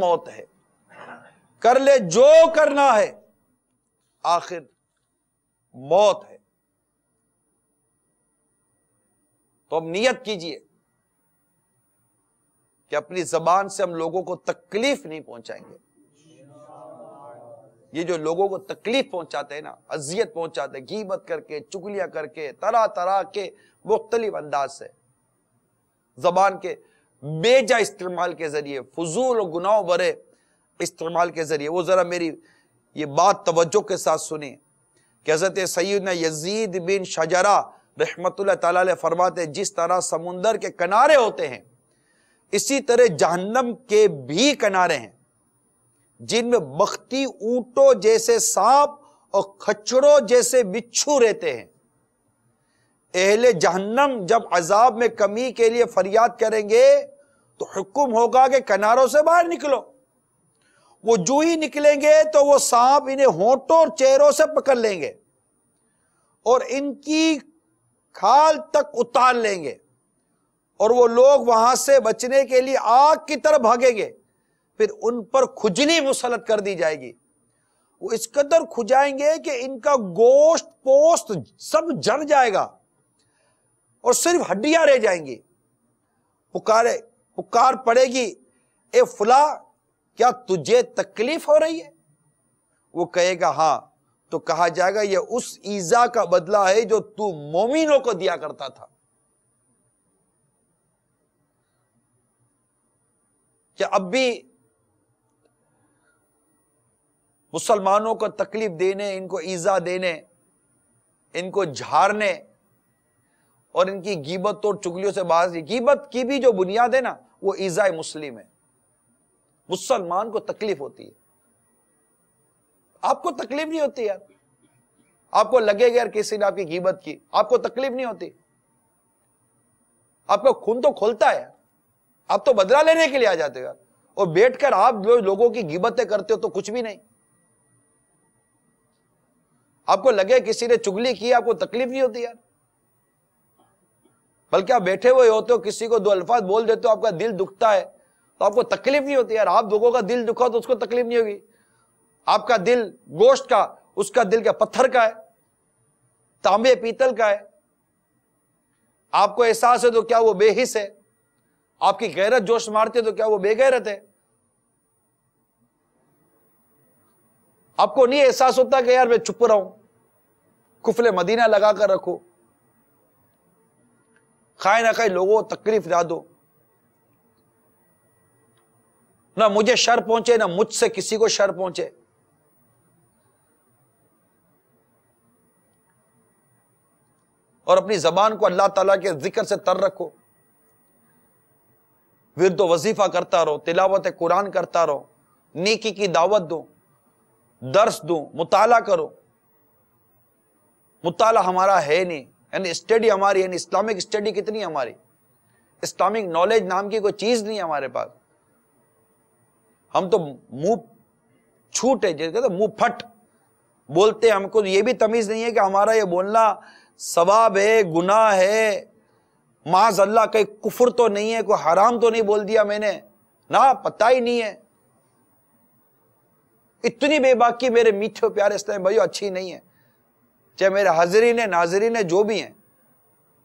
मौत है कर ले जो करना है आखिर मौत है तो हम नियत कीजिए कि अपनी जबान से हम लोगों को तकलीफ नहीं पहुंचाएंगे ये जो लोगों को तकलीफ पहुंचाते हैं ना अजियत पहुंचाते हैं गीबत करके चुगलियां करके तरह तरह के मुख्तलिफ अंदाज से जबान के बेजा इस्तेमाल के ज़रिए फजूल और गुनाह भरे इस्तेमाल के ज़रिए वो ज़रा मेरी ये बात तवज्जो के साथ सुनिए कि हज़रत सैद यजीद बिन शजरा रहमत ताल फरमाते जिस तरह समुंदर के किनारे होते हैं इसी तरह जहन्नम के भी किनारे हैं जिनमें बख्ती ऊंटों जैसे सांप और खच्चरों जैसे बिच्छू रहते हैं अहले जहन्नम जब अजाब में कमी के लिए फरियाद करेंगे तो हुक्म होगा कि किनारों से बाहर निकलो वो जू ही निकलेंगे तो वो सांप इन्हें होठों और चेहरों से पकड़ लेंगे और इनकी खाल तक उतार लेंगे और वो लोग वहां से बचने के लिए आग की तरफ भागेंगे फिर उन पर खुजली मुसलत कर दी जाएगी वो इस कदर खुजाएंगे कि इनका गोश्त पोस्त सब जल जाएगा और सिर्फ हड्डियां रह जाएंगी पुकारे पुकार पड़ेगी ए फुला क्या तुझे तकलीफ हो रही है वो कहेगा हां तो कहा जाएगा यह उस ईजा का बदला है जो तू मोमिनों को दिया करता था क्या अब भी मुसलमानों को तकलीफ देने इनको ईजा देने इनको झाड़ने और इनकी गीबत तो और चुगलियों से बाज गीबत की भी जो बुनियाद है ना वो ईजा मुस्लिम है मुसलमान को तकलीफ होती है आपको तकलीफ नहीं होती यार आपको लगेगा यार किसी ने आपकी गिबत की आपको तकलीफ नहीं होती आपका खून तो खोलता है आप तो बदला लेने के लिए आ जाते हो यार और बैठकर आप जो लोगों की गिबतें करते हो तो कुछ भी नहीं आपको लगे किसी ने चुगली की आपको तकलीफ नहीं होती यार बल्कि आप बैठे हुए होते हो किसी को दो अल्फाज बोल देते हो आपका दिल दुखता है तो आपको तकलीफ नहीं होती यार आप लोगों का दिल दुखा तो उसको तकलीफ नहीं होगी आपका दिल गोश्त का उसका दिल क्या पत्थर का है तांबे पीतल का है आपको एहसास है तो क्या वो बेहिस है आपकी गैरत जोश मारती है तो क्या वो बेगैरत है आपको नहीं एहसास होता कि यार मैं चुप रहा हूं कुफले मदीना लगा कर रखो खाए ना खाए लोगों तकलीफ ना दो ना मुझे शर पहुंचे ना मुझसे किसी को शर पहुंचे और अपनी जबान को अल्लाह ताला के जिक्र से तर रखो तो वजीफा करता रहो तिलावत कुरान करता रहो नेकी की दावत दो दर्स दो मुताला करो मुताला हमारा है नहीं यानी स्टडी हमारी यानी इस्लामिक स्टडी कितनी हमारी इस्लामिक नॉलेज नाम की कोई चीज़ नहीं है हमारे पास हम तो मुंह छूट है जैसे मुंह फट बोलते हैं हमको ये भी तमीज़ नहीं है कि हमारा ये बोलना सवाब है गुनाह है माज अल्लाह कहीं कुफर तो नहीं है कोई हराम तो नहीं बोल दिया मैंने ना पता ही नहीं है इतनी बेबाकी मेरे मीठे प्यारे भाई अच्छी नहीं है चाहे मेरे हाजरीन है नाजरीन है जो भी हैं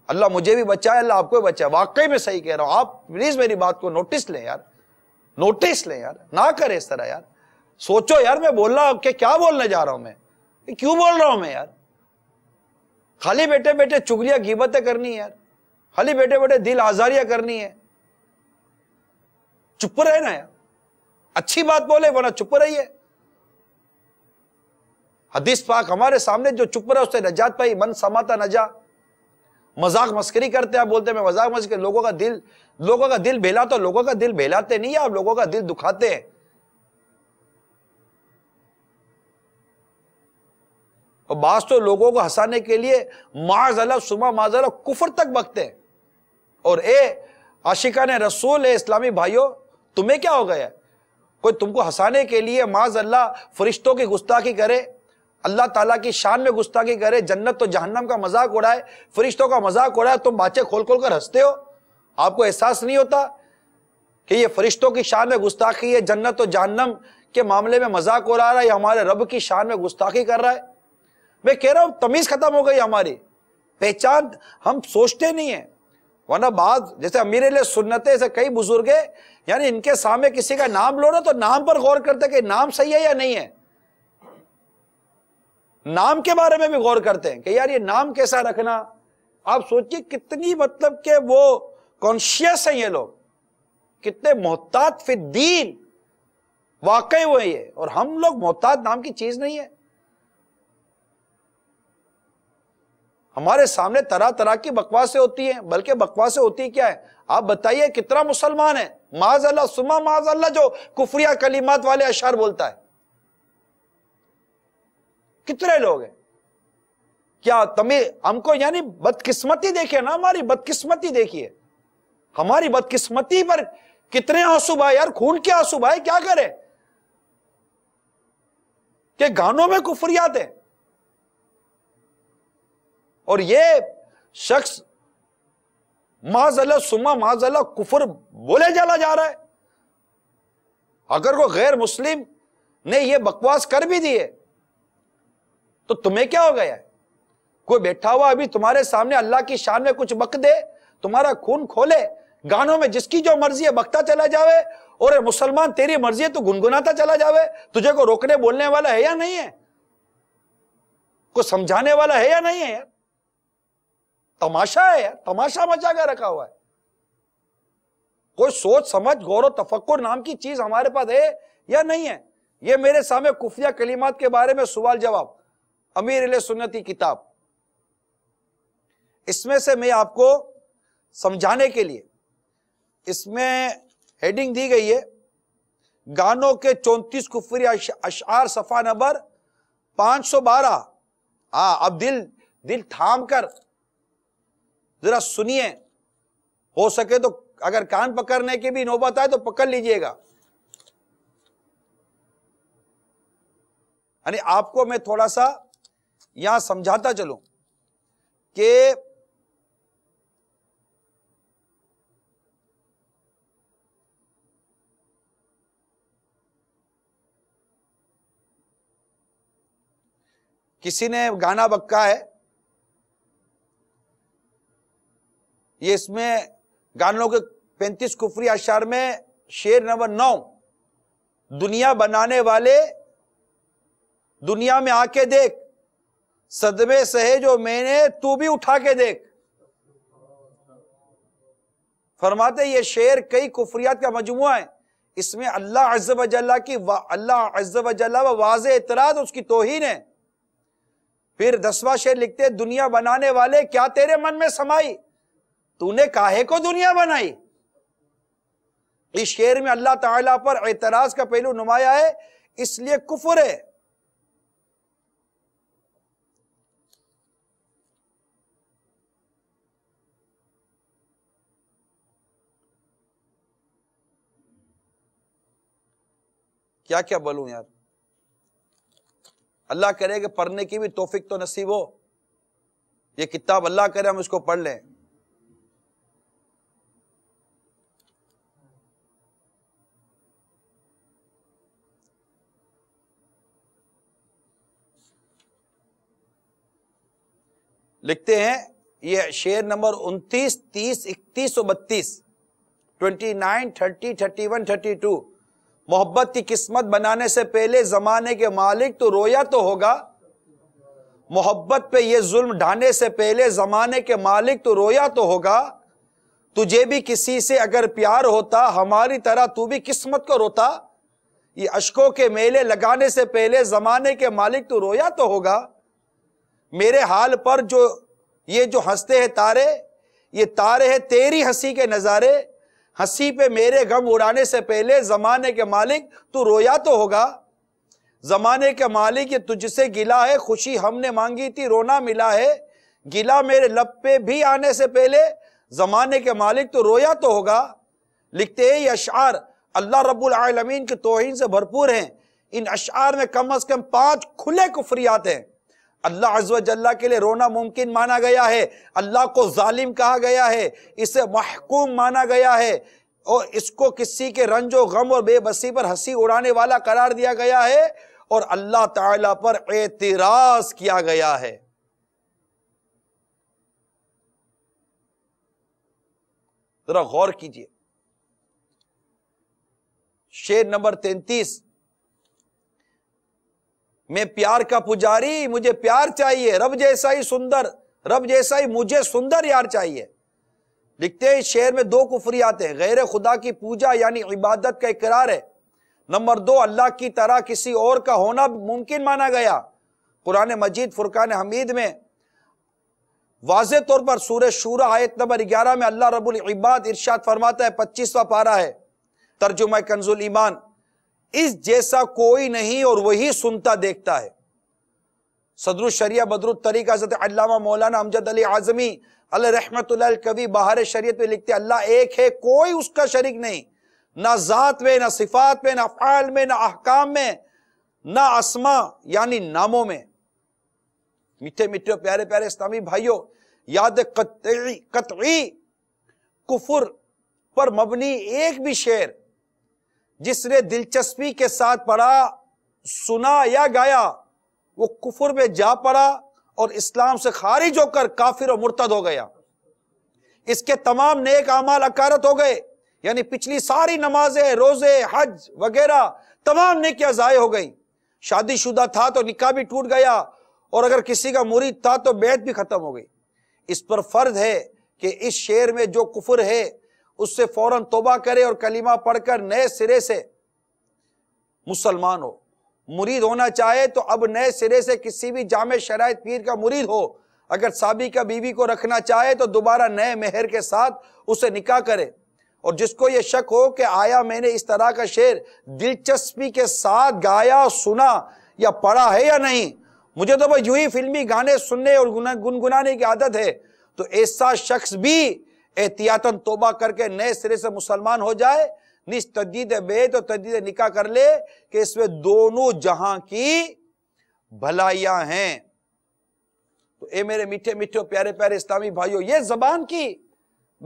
अल्लाह मुझे भी बचाए अल्लाह आपको भी बचाए वाकई में सही कह रहा हूं आप प्लीज़ मेरी बात को नोटिस लें यार नोटिस लें यार ना करें इस तरह यार सोचो यार मैं बोल रहा हूं क्या बोलने जा रहा हूं मैं क्यों बोल रहा हूं मैं यार खाली बैठे बैठे चुगलिया गिबतें करनी है यार खाली बैठे बैठे दिल आजारियां करनी है चुप रहे ना यार अच्छी बात बोले वरना चुप रही है हदीस पाक हमारे सामने जो चुप रहा उससे नजात पाई मन समाता नजा मजाक मस्करी करते आप बोलते मैं मजाक मस्क लोगों का दिल लोगों का दिल बहलाता लोगों का दिल बहलाते नहीं है आप लोगों का दिल दुखाते हैं और बास तो लोगों को हंसाने के लिए माज अला सुमा माज अला कुफर तक बकते हैं और ए आशिका ने रसूल ए इस्लामी भाइयों तुम्हें क्या हो गया कोई तुमको हंसाने के लिए माज अल्लाह फरिश्तों की गुस्ताखी करे अल्लाह ताला की शान में गुस्ताखी करे जन्नत तो जहन्नम का मजाक उड़ाए फरिश्तों का मजाक उड़ाए तुम बाचे खोल खोल कर हंसते हो आपको एहसास नहीं होता कि ये फरिश्तों की शान में गुस्ताखी है जन्नत तो जहन्नम के मामले में मजाक उड़ा रहा है हमारे रब की शान में गुस्ताखी कर रहा है मैं कह रहा हूँ तमीज़ ख़त्म हो गई हमारी पहचान हम सोचते नहीं है वरना बाद जैसे अमीर सुन्नत जैसे कई बुजुर्ग यानी इनके सामने किसी का नाम लो ना तो नाम पर गौर करते कि नाम सही है या नहीं है नाम के बारे में भी गौर करते हैं कि यार ये नाम कैसा रखना आप सोचिए कितनी मतलब के वो कॉन्शियस है ये लोग कितने मोहतात फिद्दीन वाकई हुए ये और हम लोग मोहतात नाम की चीज नहीं है हमारे सामने तरह तरह की बकवासें होती हैं बल्कि बकवासें होती क्या है आप बताइए कितना मुसलमान है माज अल्लाह सुमा माज अल्लाह जो कुफरिया कलीमात वाले अशार बोलता है कितने लोग हैं क्या तमी हमको यानी बदकिस्मती देखिए ना हमारी बदकिस्मती देखिए हमारी बदकिस्मती पर कितने आंसू भाई यार खून के आंसू भाई क्या करे के गानों में कुफरियात है और ये शख्स माजल्ला सुमा माजल्ला कुफर बोले जला जा रहा है अगर वो गैर मुस्लिम ने यह बकवास कर भी दिए तो तुम्हें क्या हो गया कोई बैठा हुआ अभी तुम्हारे सामने अल्लाह की शान में कुछ बक दे तुम्हारा खून खोले गानों में जिसकी जो मर्जी है बकता चला जावे और मुसलमान तेरी मर्जी है तो गुनगुनाता चला जावे तुझे को रोकने बोलने वाला है या नहीं है को समझाने वाला है या नहीं है यार तमाशा है यार तमाशा मचा कर रखा हुआ है कोई सोच समझ गौरव तफक्कुर नाम की चीज हमारे पास है या नहीं है ये मेरे सामने खुफिया कलीमात के बारे में सवाल जवाब अमीर सुन्नत की किताब इसमें से मैं आपको समझाने के लिए इसमें हेडिंग दी गई है गानों के चौंतीस कुफरी अशार सफा नंबर 512 हाँ अब दिल दिल थाम कर जरा सुनिए हो सके तो अगर कान पकड़ने की भी नौबत आए तो पकड़ लीजिएगा यानी आपको मैं थोड़ा सा यहां समझाता चलू कि किसी ने गाना बक्का है ये इसमें गानों के पैंतीस कुफरी आशार में शेर नंबर नौ दुनिया बनाने वाले दुनिया में आके देख सदबे सहे जो मैंने तू भी उठा के देख फरमाते ये शेर कई कुफरियात का मजमु है इसमें अल्लाह अजल्ला की अल्लाह अजल्ला व वाज इतराज उसकी तोहिन है फिर दसवा शेर लिखते हैं दुनिया बनाने वाले क्या तेरे मन में समाई तूने काहे को दुनिया बनाई इस शेर में अल्लाह ताला पर एतराज का पहलू नुमाया है इसलिए कुफर है क्या क्या बोलूं यार अल्लाह करे कि पढ़ने की भी तोफिक तो नसीब हो ये किताब अल्लाह करे हम इसको पढ़ लें लिखते हैं ये शेर नंबर 29, 30, 31 और 32, 29, 30, 31, 32 मोहब्बत की किस्मत बनाने से पहले जमाने के मालिक तो रोया तो होगा मोहब्बत पे ये जुल्म ढाने से पहले जमाने के मालिक तो रोया तो होगा तुझे भी किसी से अगर प्यार होता हमारी तरह तू भी किस्मत को रोता ये अशकों के मेले लगाने से पहले जमाने के मालिक तो रोया तो होगा मेरे हाल पर जो ये जो हंसते हैं तारे ये तारे हैं तेरी हंसी के नज़ारे हंसी पे मेरे गम उड़ाने से पहले जमाने के मालिक तू रोया तो होगा जमाने के मालिक ये तुझसे गिला है खुशी हमने मांगी थी रोना मिला है गिला मेरे लब पे भी आने से पहले जमाने के मालिक तो रोया तो होगा लिखते हैं ये अशार अल्लाह रब्बुल आलमीन की तोहिन से भरपूर हैं इन अशार में कम अज कम पांच खुले कुफरियात हैं अल्लाह अजल्ला के लिए रोना मुमकिन माना गया है अल्लाह को जालिम कहा गया है इसे महकूम माना गया है और इसको किसी के रंजो गम और बेबसी पर हंसी उड़ाने वाला करार दिया गया है और अल्लाह ताला पर एतराज किया गया है जरा गौर कीजिए शेर नंबर तैतीस मैं प्यार का पुजारी मुझे प्यार चाहिए रब जैसा ही सुंदर रब जैसा ही मुझे सुंदर यार चाहिए लिखते हैं शेर में दो कुफरी आते हैं गैर खुदा की पूजा यानी इबादत का इकरार है नंबर दो अल्लाह की तरह किसी और का होना मुमकिन माना गया कुरान मजीद फुरकान हमीद में वाज तौर पर सूर शूरा आयत नंबर ग्यारह में अल्लाह रबुल इबाद इर्शाद फरमाता है पच्चीसवा पारा है तर्जुमा कंजुल ईमान इस जैसा कोई नहीं और वही सुनता देखता है सदर शरिया बदरु तरीका हजरत तो अल्लामा मौलाना अमजद अली आजमी अल रहमत कवि बहार शरीयत में लिखते अल्लाह एक है कोई उसका शरीक नहीं ना ज़ात में ना सिफात में ना अफ़ाल में ना अहकाम में ना आसमा यानी नामों में मीठे मीठे प्यारे प्यारे इस्लामी भाइयों याद कतई कतई कुफुर पर मबनी एक भी शेर जिसने दिलचस्पी के साथ पढ़ा सुना या गाया वो कुफर में जा पड़ा और इस्लाम से खारिज होकर काफिर और मुर्तद हो गया इसके तमाम नेक अमाल अकारत हो गए यानी पिछली सारी नमाजें रोजे हज वगैरह तमाम नेकियां ज़ाय हो गई शादीशुदा था तो निका भी टूट गया और अगर किसी का मुरीद था तो बैत भी खत्म हो गई इस पर फर्ज है कि इस शेर में जो कुफर है उससे फौरन तोबा करे और कलीमा पढ़कर नए सिरे से मुसलमान हो मुरीद होना चाहे तो अब नए सिरे से किसी भी जाम शराय पीर का मुरीद हो अगर का बीवी को रखना चाहे तो दोबारा नए मेहर के साथ उसे निकाह करे और जिसको यह शक हो कि आया मैंने इस तरह का शेर दिलचस्पी के साथ गाया सुना या पढ़ा है या नहीं मुझे तो भाई यू ही फिल्मी गाने सुनने और गुनगुनाने की आदत है तो ऐसा शख्स भी एहतियातन तोबा करके नए सिरे से मुसलमान हो जाए निस बेद और तजीद निका कर ले कि इसमें दोनों जहां की भलाइयां हैं तो ए मेरे मीठे मीठे प्यारे प्यारे इस्लामी भाइयों ये जबान की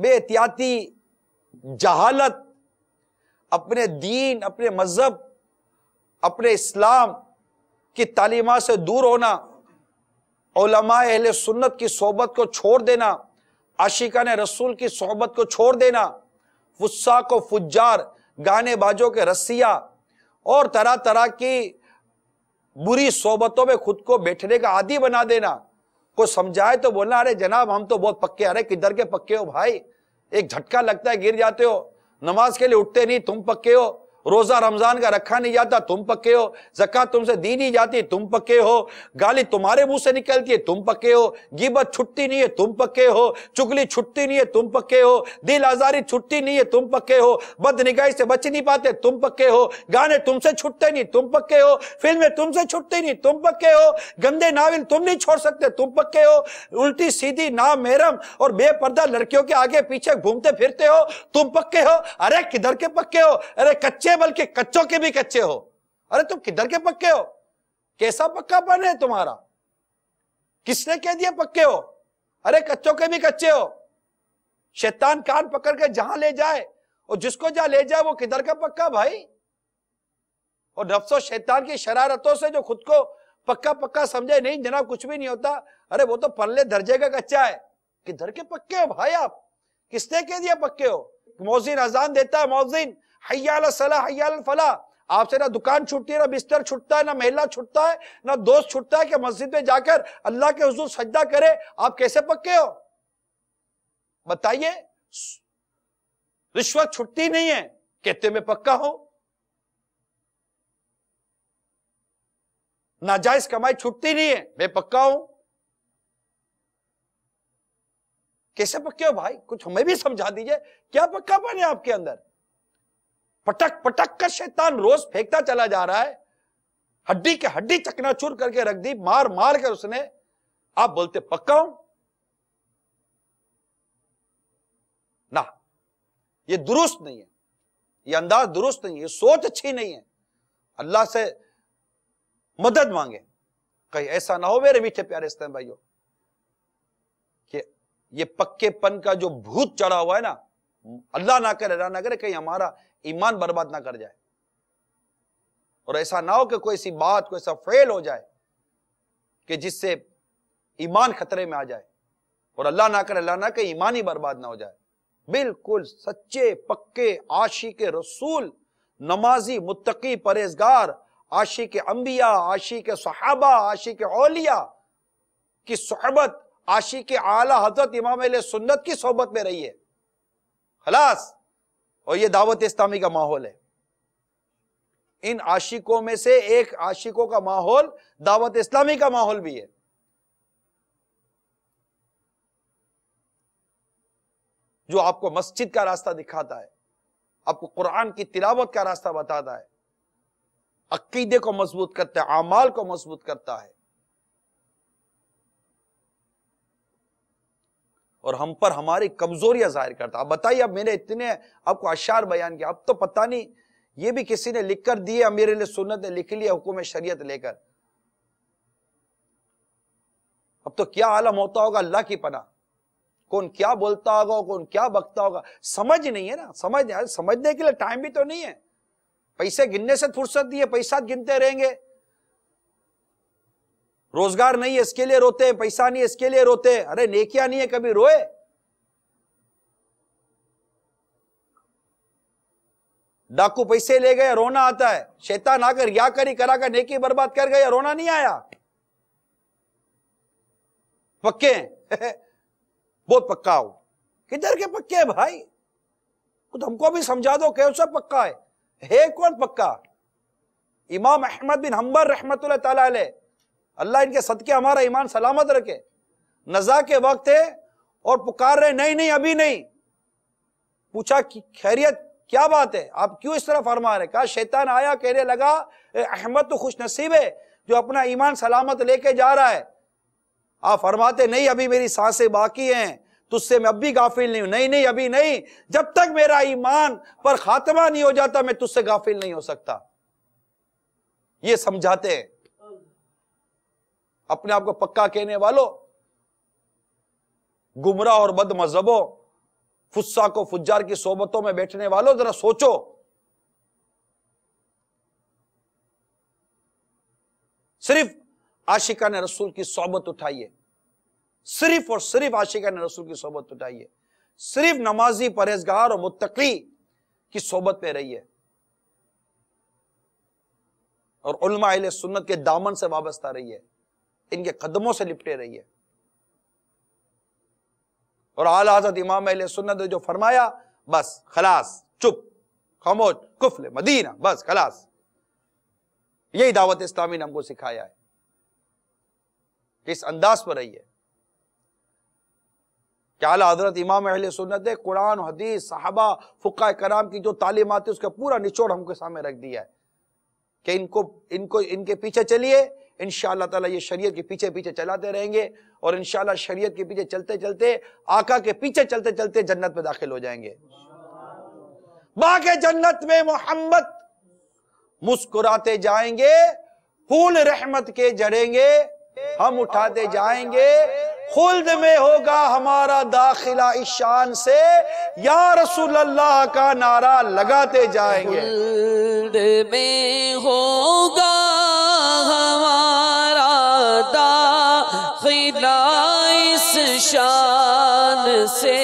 बेहतियाती जहालत अपने दीन अपने मजहब अपने इस्लाम की तालीमा से दूर होना ओलमा सुन्नत की सोबत को छोड़ देना आशिका ने रसूल की सोहबत को छोड़ देना फुस्सा को फुजार गाने बाजों के रस्सिया और तरह तरह की बुरी सोहबतों में खुद को बैठने का आदि बना देना को समझाए तो बोलना अरे जनाब हम तो बहुत पक्के अरे किधर के पक्के हो भाई एक झटका लगता है गिर जाते हो नमाज के लिए उठते नहीं तुम पक्के हो रोज़ा रमज़ान का रखा नहीं जाता तुम पक्के हो जक़ात तुमसे दी नहीं जाती तुम पक्के हो गाली तुम्हारे मुंह से निकलती है तुम पक्के हो गिबत छुट्टी नहीं है तुम पक्के हो चुगली छुट्टी नहीं है तुम पक्के हो दिल आज़ारी छुट्टी नहीं है तुम पक्के हो बद निगाही से बच नहीं पाते तुम पक्के हो गाने तुमसे छुटते नहीं तुम पक्के हो फिल्में तुमसे छुटती नहीं तुम पक्के हो गंदे नाविल तुम नहीं छोड़ सकते तुम पक्के हो उल्टी सीधी ना मेरम और बेपर्दा लड़कियों के आगे पीछे घूमते फिरते हो तुम पक्के हो अरे किधर के पक्के हो अरे कच्चे बल्कि कच्चों के भी कच्चे हो अरे तुम किधर के पक्के हो कैसा पक्का पन है तुम्हारा किसने कह दिया पक्के हो अरे कच्चों के भी कच्चे हो शैतान कान पकड़ के जहां ले जाए और जिसको जहां ले जाए वो किधर का पक्का भाई और नफ्सो शैतान की शरारतों से जो खुद को पक्का पक्का समझे नहीं जनाब कुछ भी नहीं होता अरे वो तो पल्ले दर्जे का कच्चा है किधर के पक्के हो भाई आप किसने कह दिया पक्के हो मोजिन अजान देता है मोजिन हयाल सला हयाल फला आपसे ना दुकान छूटती है ना बिस्तर छूटता है ना महिला छूटता है ना दोस्त छूटता है कि मस्जिद में जाकर अल्लाह के हजूर सज्जा करे आप कैसे पक्के हो बताइए रिश्वत छुट्टी नहीं है कहते मैं पक्का हूं नाजायज कमाई छुट्टी नहीं है मैं पक्का हूं कैसे पक्के हो भाई कुछ हमें भी समझा दीजिए क्या पक्का पाने आपके अंदर पटक पटक का शैतान रोज फेंकता चला जा रहा है हड्डी के हड्डी चूर करके रख दी मार मार कर उसने आप बोलते पक्का हूं ना ये दुरुस्त नहीं है ये अंदाज दुरुस्त नहीं है सोच अच्छी नहीं है अल्लाह से मदद मांगे कहीं ऐसा ना हो मेरे मीठे प्यारे इस्तेम भाइयों कि ये पक्केपन का जो भूत चढ़ा हुआ है ना अल्लाह ना करे अल्लाह ना करे कहीं हमारा ईमान बर्बाद ना कर जाए और ऐसा ना हो कि कोई ऐसी बात कोई ऐसा फेल हो जाए कि जिससे ईमान खतरे में आ जाए और अल्लाह ना करे अल्लाह ना करे ईमान ही बर्बाद ना हो जाए बिल्कुल सच्चे पक्के आशी के रसूल नमाजी मुत्तकी परहेजगार आशी के अंबिया आशी के सहाबा आशी के ओलिया की सोहबत आशी के आला हजरत इमाम सुन्नत की सोहबत में रही है खलास और ये दावत इस्लामी का माहौल है इन आशिकों में से एक आशिकों का माहौल दावत इस्लामी का माहौल भी है जो आपको मस्जिद का रास्ता दिखाता है आपको कुरान की तिलावत का रास्ता बताता है अकीदे को मजबूत करता है अमाल को मजबूत करता है और हम पर हमारी कमजोरियां जाहिर करता अब बताइए अब मैंने इतने आपको अशार बयान किया अब तो पता नहीं ये भी किसी ने लिख कर दिए अमीर सुन्नत ने लिख लिया हुकुम शरीयत लेकर अब तो क्या आलम होता होगा अल्लाह की पना कौन क्या बोलता होगा कौन क्या बकता होगा समझ नहीं है ना समझ समझने के लिए टाइम भी तो नहीं है पैसे गिनने से फुर्सत दिए पैसा गिनते रहेंगे रोजगार नहीं है इसके लिए रोते हैं पैसा नहीं है इसके लिए रोते हैं अरे नेकिया नहीं है कभी रोए डाकू पैसे ले गए रोना आता है शैतान आकर या करी करा कर नेकी बर्बाद कर गया रोना नहीं आया पक्के बहुत पक्का हो किधर के पक्के है भाई तो हमको भी समझा दो कैसा पक्का है है कौन पक्का इमाम अहमद बिन हम्बर रहमत ताला अल्लाह इनके सदके हमारा ईमान सलामत रखे नजा के वक्त है और पुकार रहे नहीं नहीं अभी नहीं पूछा कि खैरियत क्या बात है आप क्यों इस तरह फरमा रहे कहा शैतान आया कहने लगा अहमद तो खुश नसीब है जो अपना ईमान सलामत लेके जा रहा है आप फरमाते नहीं अभी मेरी सांसें बाकी हैं तुझसे मैं अब भी गाफिल नहीं हूं नहीं नहीं अभी नहीं जब तक मेरा ईमान पर खात्मा नहीं हो जाता मैं तुझसे गाफिल नहीं हो सकता ये समझाते हैं अपने आप को पक्का कहने वालों गुमराह और बद मजहबों फुस्सा को फुज्जार की सोबतों में बैठने वालों जरा सोचो सिर्फ आशिका ने रसूल की सोबत उठाइए सिर्फ और सिर्फ आशिका ने रसूल की सोबत उठाइए सिर्फ नमाजी परहेजगार और मुतकी की सोबत में रहिए और उलमा सुन्नत के दामन से वाबस्ता रहिए इनके कदमों से लिपटे रही है और आल हजरत इमाम अहल सुन्नत ने जो फरमाया बस खलास चुप खामोश कुफल मदीना बस खलास यही दावत इस्लामी ने हमको सिखाया है किस अंदाज पर रहिए कि आला हजरत इमाम अहले सुन्नत ने कुरान हदीस साहबा फ़ुका कराम की जो तालीमत है उसका पूरा निचोड़ हमको सामने रख दिया है कि इनको इनको इनके पीछे चलिए इन ताला ये शरीयत के पीछे पीछे चलाते रहेंगे और इन शरीयत के पीछे चलते चलते आका के पीछे चलते चलते जन्नत में दाखिल हो जाएंगे बाग जन्नत में मोहम्मद मुस्कुराते जाएंगे फूल रहमत के जड़ेंगे हम उठाते जाएंगे खुल्द में होगा हमारा दाखिला ईशान से या रसूल अल्लाह का नारा लगाते जाएंगे खुल्द में होगा शान से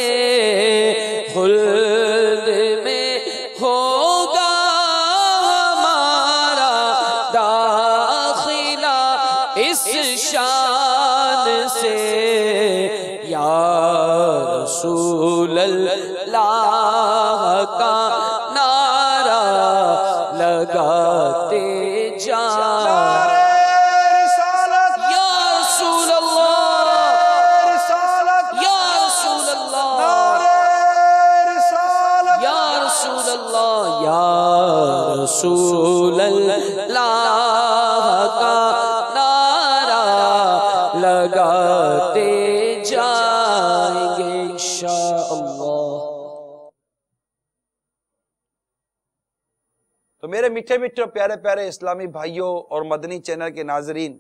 खुल मेरे मीठे मीठे प्यारे प्यारे इस्लामी भाइयों और मदनी चैनल के नाजरीन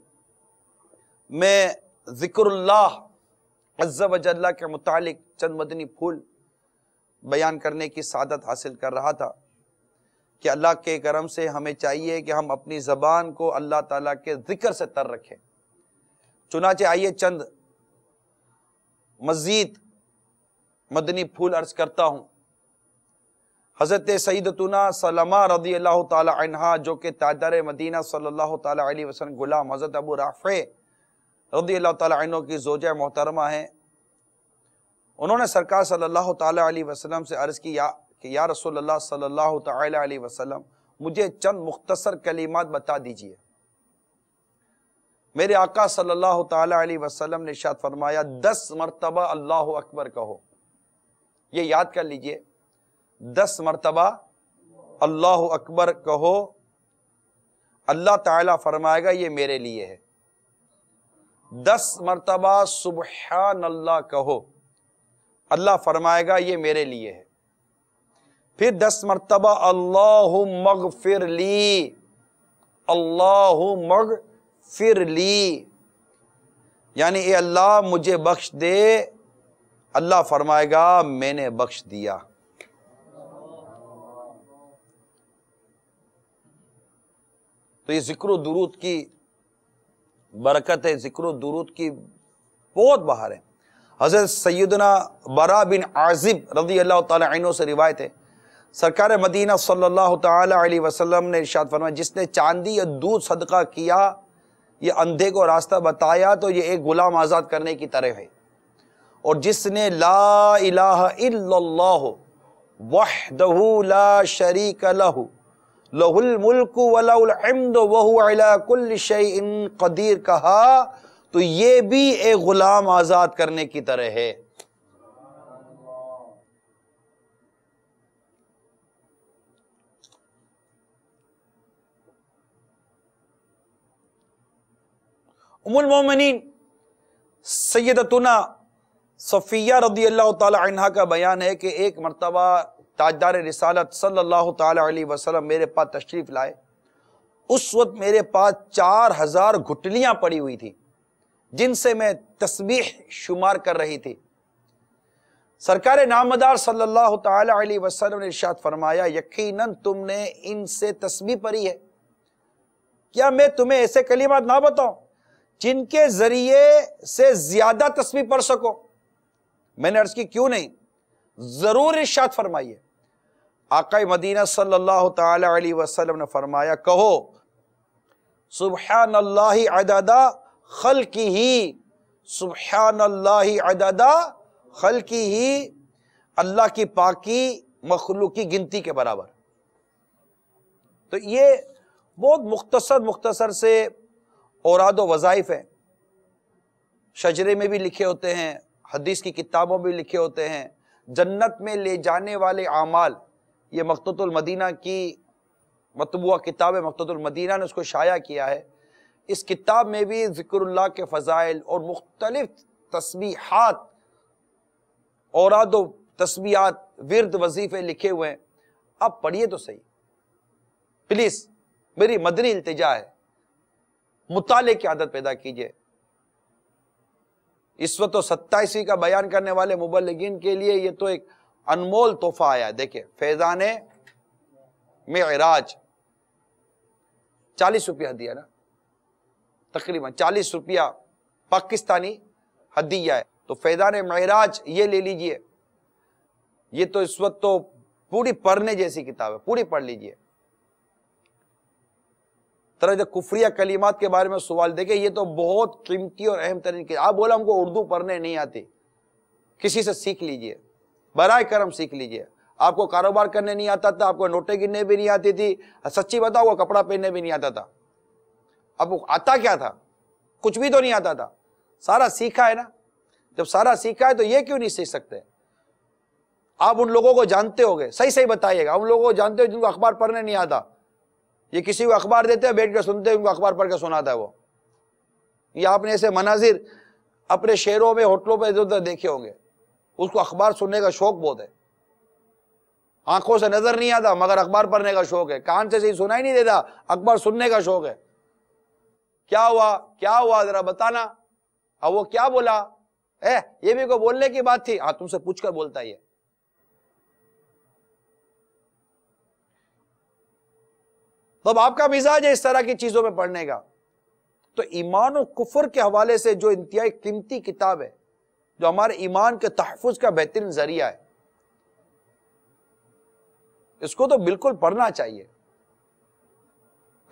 मैं ज़िक्रल्लाह अज्जा वजल्ला के मुतालिक चंद मदनी फूल बयान करने की सादत हासिल कर रहा था कि अल्लाह के करम से हमें चाहिए कि हम अपनी ज़बान को अल्लाह ताला के ज़िक्र से तर रखें चुनाचे आइए चंद मज़ीद मदनी फूल अर्ज करता हूं हज़रत सईदतुना सलमा रदी अल्लाह तहा जो कि तादार मदीना सल्लल्लाहु अलैहि वसल्लम गुलाम हज़रत अबू राफ़े रदी अल्लाह तहों की जोज मोहतरमा हैं उन्होंने सरकार सल्लल्लाहु अलैहि वसल्लम से अर्ज़ की या कि या रसोल्ला सल्लल्लाहु अलैहि वसल्लम मुझे चंद मुख्तसर कलीमात बता दीजिए मेरे आका सल्लल्लाहु अलैहि वसल्लम ने शाद फरमाया दस मरतबा अल्लाह अकबर कहो ये याद कर लीजिए दस मरतबा अल्लाह अकबर कहो अल्लाह ताला फरमाएगा ये मेरे लिए है दस मरतबा सुबह अल्लाह कहो अल्लाह फरमाएगा ये मेरे लिए है फिर दस मरतबा अल्लाह मग फिर ली अल्लाह मग फिर ली यानी ए अल्लाह मुझे बख्श दे अल्लाह फरमाएगा मैंने बख्श दिया तो ये जिक्र दुरूद की बरकत है जिक्र दुरूद की बहुत बाहर है हज़रत सैदना बरा बिन आजिब रजी अल्लाह तु से रिवायत है सरकार मदीना सल्लल्लाहु अलैहि वसल्लम ने इरशाद फरमाया जिसने चांदी या दूध सदका किया ये अंधे को रास्ता बताया तो ये एक गुलाम आज़ाद करने की तरह है और जिसने ला इलाह इल्लल्लाह वहदहू ला शरीक लहू लहुलमुल्क वलाउलहमद कदीर कहा तो ये भी एक गुलाम आज़ाद करने की तरह है उमुलमोमिन सैदतुना सफ़िया रदी अल्लाह तह का बयान है कि एक मरतबा ताजदार रिसालत सल्लल्लाहु अलैहि वसल्लम मेरे पास तशरीफ़ लाए उस वक्त मेरे पास चार हज़ार घुटलियाँ पड़ी हुई थी जिनसे मैं तस्बीह शुमार कर रही थी सरकार नामदार सल्लल्लाहु अलैहि वसल्लम ने इर्शाद फरमाया यकीनन तुमने इनसे तस्बीह पढ़ी है क्या मैं तुम्हें ऐसे कलिमात ना बताऊं जिनके ज़रिए से ज़्यादा तस्बी पढ़ सको मैंने अर्ज़ की क्यों नहीं ज़रूर इर्शाद फरमाइए आका मदीना सल्लल्लाहु अलैहि वसल्लम ने फरमाया कहो सुबह अल्लाह अददा खल की ही सुबह अल्लाह अददा खल की ही अल्लाह की पाकी मखलू की गिनती के बराबर तो ये बहुत मुख्तसर मुख्तसर से औराद वज़ाइफ हैं शजरे में भी लिखे होते हैं हदीस की किताबों में लिखे होते हैं जन्नत में ले जाने वाले आमाल ये मकतुलमदीना की मतबूा किताब है मकतुलमदीना ने उसको शाया किया है इस किताब में भी ज़िक्र के फ़ज़ाइल और मुख्तलिफ तस्बीहात और तस्बियात विरद वजीफ़े लिखे हुए हैं आप पढ़िए तो सही प्लीज़ मेरी मदनी इल्तजा है मुताले की आदत पैदा कीजिए इस वक्त तो सत्ताईसवीं का बयान करने वाले मुबलगिन के लिए ये तो एक अनमोल तोहफा आया देखिए फैजान मेराज चालीस रुपया दिया ना तकरीबन चालीस रुपया पाकिस्तानी हदिया है तो फैजान महराज ये ले लीजिए ये तो इस वक्त तो पूरी पढ़ने जैसी किताब है पूरी पढ़ लीजिए तरह जो कुफरिया कलीमात के बारे में सवाल देखे ये तो बहुत कीमती और अहम तरीन आप बोला हमको उर्दू पढ़ने नहीं आती किसी से सीख लीजिए बर करम सीख लीजिए आपको कारोबार करने नहीं आता था आपको नोटे गिनने भी नहीं आती थी सच्ची बताओ वो कपड़ा पहनने भी नहीं आता था अब आता क्या था कुछ भी तो नहीं आता था सारा सीखा है ना जब सारा सीखा है तो ये क्यों नहीं सीख सकते आप उन लोगों को जानते होगे सही सही बताइएगा उन लोगों को जानते हो जिनको अखबार पढ़ने नहीं आता ये किसी को अखबार देते हैं बैठ कर सुनते हैं उनको अखबार पढ़ के सुनाता है वो ये आपने ऐसे मनाजिर अपने शहरों में होटलों पर इधर उधर देखे होंगे उसको अखबार सुनने का शौक बहुत है आंखों से नजर नहीं आता मगर अखबार पढ़ने का शौक है कान से सही सुनाई नहीं देता अखबार सुनने का शौक है क्या हुआ क्या हुआ जरा बताना अब वो क्या बोला ए, ये भी को बोलने की बात थी हाँ तुमसे पूछकर बोलता ही है तो आपका मिजाज है इस तरह की चीजों में पढ़ने का तो ईमान और कुफर के हवाले से जो इंतहाई कीमती किताब है जो हमारे ईमान के तहफ़ का बेहतरीन ज़रिया है इसको तो बिल्कुल पढ़ना चाहिए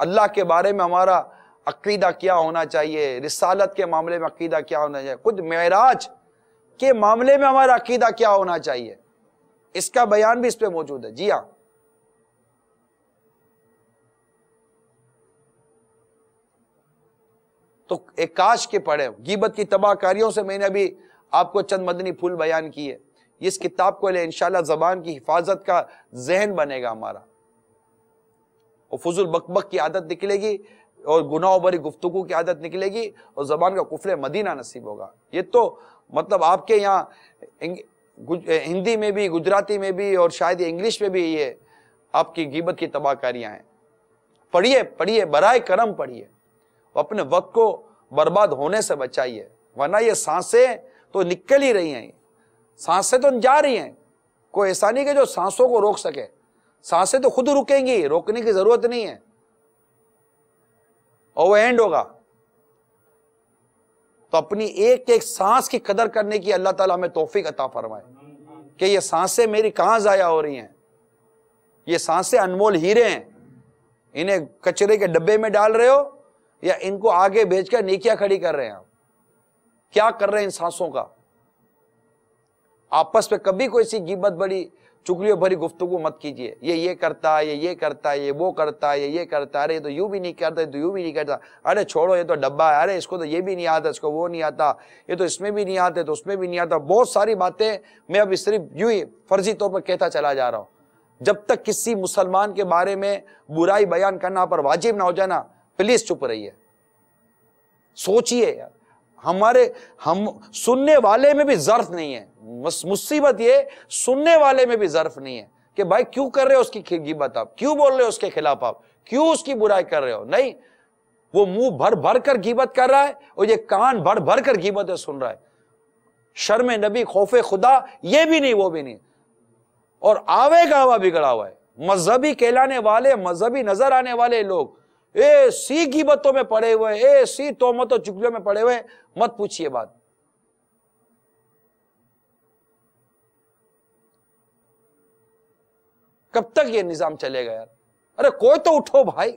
अल्लाह के बारे में हमारा अकीदा क्या होना चाहिए रिसालत के मामले में अकीदा क्या होना चाहिए खुद महराज के मामले में हमारा अकीदा क्या होना चाहिए इसका बयान भी इस पर मौजूद है जी हाँ तो एक काश के पढ़े गिबत की तबाहकारियों से मैंने अभी आपको चंद मदनी फूल बयान किए इस किताब को ले इनशाला जबान की हिफाजत का जहन बनेगा हमारा और फजूल बकबक की आदत निकलेगी और गुनाह भरी गुफ्तु की आदत निकलेगी और जबान का कुफले मदीना नसीब होगा ये तो मतलब आपके यहाँ हिंदी में भी गुजराती में भी और शायद इंग्लिश में भी ये आपकी गिबत की तबाहकारियाँ हैं पढ़िए पढ़िए बराए करम पढ़िए अपने वक्त को बर्बाद होने से बचाइए वरना ये सांसें तो निकल ही रही हैं सांसें तो जा रही हैं कोई ऐसा नहीं कि जो सांसों को रोक सके सांसें तो खुद रुकेंगी रोकने की जरूरत नहीं है और वो एंड होगा तो अपनी एक एक सांस की कदर करने की अल्लाह ताला हमें तोहफी अता फरमाए कि ये सांसें मेरी कहां ज़ाया हो रही हैं ये सांसें अनमोल हीरे हैं इन्हें कचरे के डब्बे में डाल रहे हो या इनको आगे बेचकर नीकिया खड़ी कर रहे हैं आप क्या कर रहे हैं इन सांसों का आपस में कभी कोई सी गिबत बड़ी चुगलियों भरी गुफ्तगु मत कीजिए ये ये करता है ये ये करता है ये वो करता है ये ये करता है अरे ये तो यू भी नहीं करता तो यू भी नहीं करता अरे छोड़ो ये तो डब्बा है अरे इसको तो ये भी नहीं आता इसको वो नहीं आता ये तो इसमें भी नहीं आते तो उसमें भी नहीं आता बहुत सारी बातें मैं अब सिर्फ यू ही फर्जी तौर पर कहता चला जा रहा हूँ जब तक किसी मुसलमान के बारे में बुराई बयान करना पर वाजिब ना हो जाना प्लीज चुप रहिए सोचिए यार हमारे हम सुनने वाले में भी जर्फ नहीं है मुसीबत ये सुनने वाले में भी जर्फ नहीं है कि भाई क्यों कर रहे हो उसकी गिबत आप क्यों बोल रहे हो उसके खिलाफ आप क्यों उसकी बुराई कर रहे हो नहीं वो मुंह भर भर कर गिबत कर रहा है और ये कान भर भर कर गिबत सुन रहा है शर्म नबी खौफे खुदा ये भी नहीं वो भी नहीं और आवे का बिगड़ा हुआ है मजहबी कहलाने वाले मजहबी नजर आने वाले लोग ऐसी गिबतों में पड़े हुए ऐसी तोहमतों चुगलियों में पड़े हुए मत पूछिए बात कब तक ये निजाम चलेगा यार अरे कोई तो उठो भाई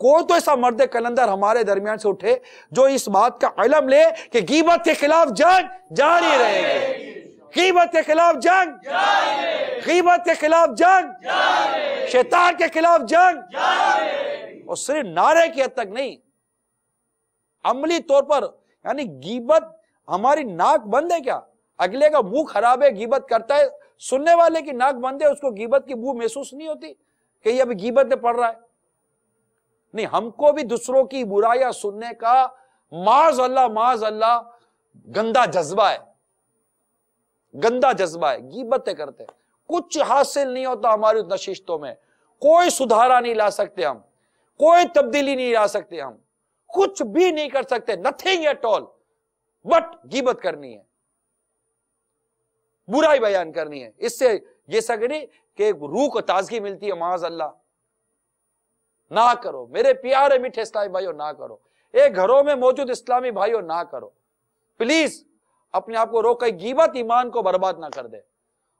कोई तो ऐसा मर्द कलंदर हमारे दरमियान से उठे जो इस बात का अलम ले कि गीबत के खिलाफ जंग जारी रहेगी गीबत के खिलाफ जंग गीबत के खिलाफ जंग शैतान के खिलाफ जंग और सिर्फ नारे की हद तक नहीं अमली तौर पर यानी गीबत हमारी नाक बंद है क्या अगले का मुंह खराब है गीबत करता है सुनने वाले की नाक बंद है उसको गीबत की बू महसूस नहीं होती कि अभी गीबत में पड़ रहा है नहीं हमको भी दूसरों की बुराइयां सुनने का माज अल्लाह माज अल्लाह गंदा जज्बा है गंदा जज्बा है गीबत करते कुछ हासिल नहीं होता हमारी नशिशतों में कोई सुधारा नहीं ला सकते हम कोई तब्दीली नहीं ला सकते हम कुछ भी नहीं कर सकते नथिंग एट ऑल बट गिबत करनी है बुराई बयान करनी है इससे ये सगड़ी कि रूह को ताजगी मिलती है माज अल्लाह ना करो मेरे प्यारे मीठे इस्लामी भाइयों ना करो एक घरों में मौजूद इस्लामी भाइयों ना करो प्लीज अपने आप को रोक गीबत ईमान को बर्बाद ना कर दे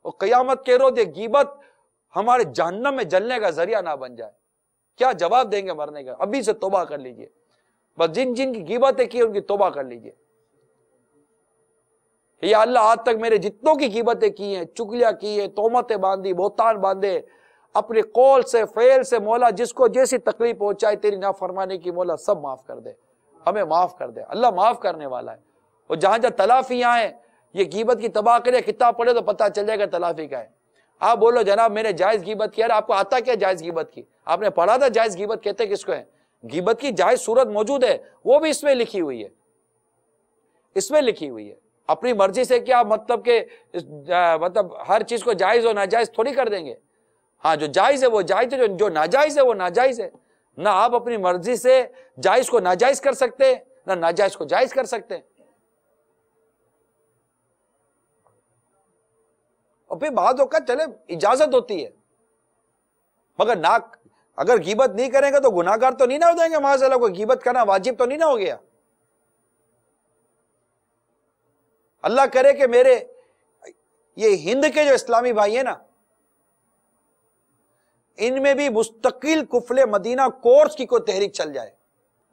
और कयामत के रोज ये गीबत हमारे जहनम में जलने का जरिया ना बन जाए क्या जवाब देंगे मरने का अभी से तोबा कर लीजिए बस जिन जिन की कीमतें की उनकी तोबा कर लीजिए या अल्लाह आज तक मेरे जितनों की कीमतें की हैं चुगलिया की है तोमतें बांधी बोहतान बांधे अपने कौल से फेल से मौला जिसको जैसी तकलीफ पहुंचाए तेरी ना फरमाने की मौला सब माफ कर दे हमें माफ कर दे अल्लाह माफ करने वाला है और जहां जहां तलाफियां हैं ये कीमत की तबाह करे किताब पढ़े तो पता चल जाएगा तलाफी का है आप बोलो जनाब मैंने जायज़ गिबत किया आपको आता क्या जायज़ गिबत की आपने पढ़ा था जायज़ गिबत कहते किसको है गिबत की जायज़ सूरत मौजूद है वो भी इसमें लिखी हुई है इसमें लिखी हुई है अपनी मर्जी से क्या मतलब के मतलब हर चीज़ को जायज़ और नाजायज़ थोड़ी कर देंगे हाँ जो जायज़ है वो जायज़ है जो, जो नाजायज़ है वो नाजायज़ है ना आप अपनी मर्जी से जायज़ को नाजायज़ कर सकते हैं ना नाजायज़ को जायज़ कर सकते हैं और फिर बाद चले इजाजत होती है मगर नाक अगर गिबत नहीं करेंगे तो गुनाहगार तो नहीं ना हो जाएंगे माशाला को गिबत करना वाजिब तो नहीं ना हो गया अल्लाह करे कि मेरे ये हिंद के जो इस्लामी भाई है ना इनमें भी मुस्तकिल कुफले मदीना कोर्स की कोई तहरीक चल जाए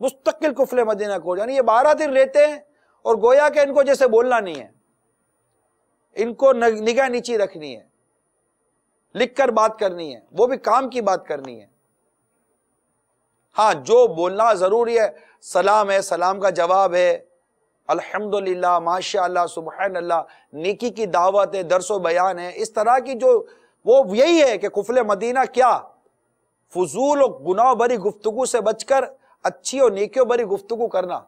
मुस्तकिल कुफले मदीना कोर्स यानी ये बारह दिन रहते हैं और गोया के इनको जैसे बोलना नहीं है इनको निगाह नीची रखनी है लिख कर बात करनी है वो भी काम की बात करनी है हाँ जो बोलना ज़रूरी है सलाम है सलाम का जवाब है अल्हम्दुलिल्लाह माशा अल्लाह अल्लाह नेकी की दावत है दरसो बयान है इस तरह की जो वो यही है कि कुफले मदीना क्या फजूल और गुनाह भरी गुफ्तु से बचकर अच्छी और नेकियों भरी गुफ्तु करना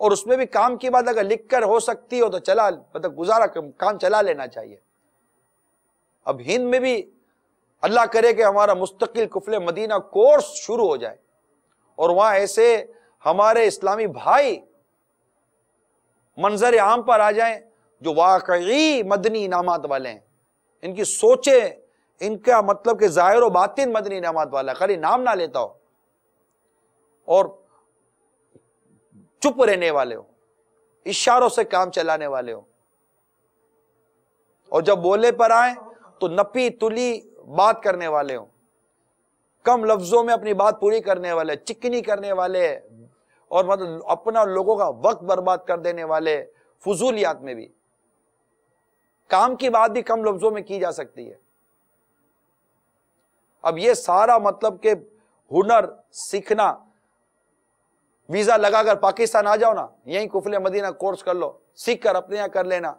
और उसमें भी काम की बात अगर लिख कर हो सकती हो तो चला मतलब गुजारा काम चला लेना चाहिए अब हिंद में भी अल्लाह करे कि हमारा मुस्तकिल कुफले मदीना कोर्स शुरू हो जाए और वहां ऐसे हमारे इस्लामी भाई मंजर आम पर आ जाए जो वाकई मदनी इनामत वाले हैं इनकी सोचे इनका मतलब कि ज़ाहिर बातिन मदनी इनामत वाला खाली नाम ना लेता हो और चुप रहने वाले हो इशारों से काम चलाने वाले हो और जब बोले पर आए तो नपी तुली बात करने वाले हो कम लफ्जों में अपनी बात पूरी करने वाले चिकनी करने वाले और मतलब अपना लोगों का वक्त बर्बाद कर देने वाले फजूलियात में भी काम की बात भी कम लफ्जों में की जा सकती है अब ये सारा मतलब के हुनर सीखना वीजा लगाकर पाकिस्तान आ जाओ ना यहीं कुफले मदीना कोर्स कर लो सीख कर अपने यहाँ कर लेना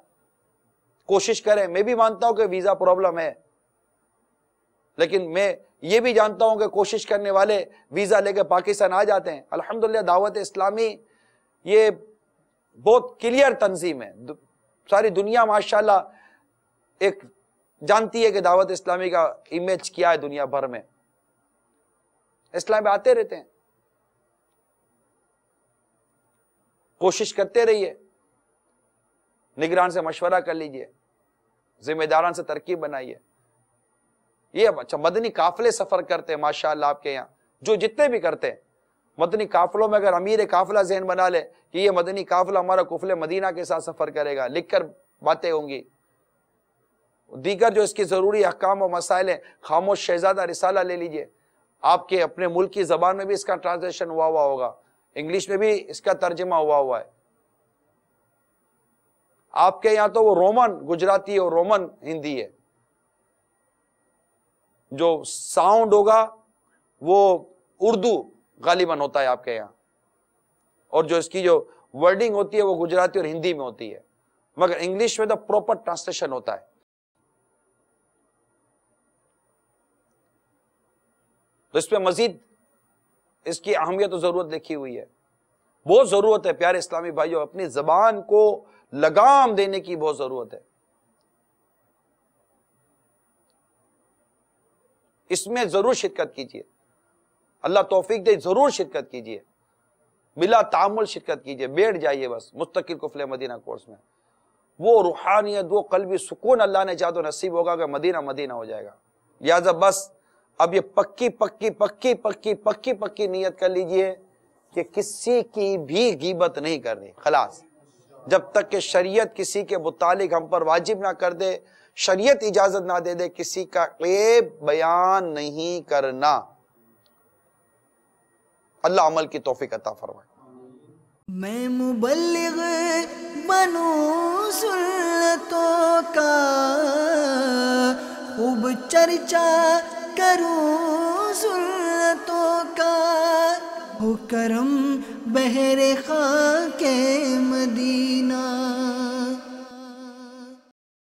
कोशिश करें मैं भी मानता हूं कि वीजा प्रॉब्लम है लेकिन मैं ये भी जानता हूं कि कोशिश करने वाले वीजा लेकर पाकिस्तान आ जाते हैं अल्हम्दुलिल्लाह दावत इस्लामी ये बहुत क्लियर तंजीम है सारी दुनिया माशाल्लाह एक जानती है कि दावत इस्लामी का इमेज क्या है दुनिया भर में इस्लाम आते रहते हैं कोशिश करते रहिए निगरान से मशवरा कर लीजिए जिम्मेदारान से तरकीब बनाइए ये अच्छा मदनी काफले सफर करते हैं माशाल्लाह आपके यहाँ जो जितने भी करते हैं मदनी काफलों में अगर अमीर काफिला जहन बना ले कि ये मदनी काफिला हमारा कुफले मदीना के साथ सफर करेगा लिख कर बातें होंगी दीगर जो इसके ज़रूरी अहकाम और मसाइल हैं खामोश शहजादा रिसाला ले लीजिए आपके अपने मुल्क की ज़बान में भी इसका ट्रांसलेशन हुआ हुआ होगा इंग्लिश में भी इसका तर्जमा हुआ हुआ है आपके यहां तो वो रोमन गुजराती और रोमन हिंदी है जो साउंड होगा वो उर्दू गालिबन होता है आपके यहां और जो इसकी जो वर्डिंग होती है वो गुजराती और हिंदी में होती है मगर इंग्लिश में तो प्रॉपर ट्रांसलेशन होता है तो पर मजीद इसकी अहमियत तो ज़रूरत लिखी हुई है बहुत ज़रूरत है प्यारे इस्लामी भाइयों अपनी ज़बान को लगाम देने की बहुत ज़रूरत है इसमें ज़रूर शिरकत कीजिए अल्लाह तोफीक दे ज़रूर शिरकत कीजिए मिला तामुल शिरकत कीजिए बैठ जाइए बस मुस्तकिल कुफले मदीना कोर्स में वो रूहानियत वो कल भी सुकून अल्लाह ने जादो नसीब होगा कि मदीना मदीना हो जाएगा लिहाजा बस अब ये पक्की पक्की पक्की पक्की पक्की पक्की नीयत कर लीजिए कि किसी की भी गीबत नहीं करनी खलास जब तक कि शरीयत किसी के मुतालिक हम पर वाजिब ना कर दे शरीयत इजाजत ना दे दे किसी का एब बयान नहीं करना अल्लाह अमल की तोफीक अता फरमाए मैं मुबलिग बनू सुन्नतों का खूब चर्चा करूँ सुन्नतों का हो करम बहरे खा के मदीना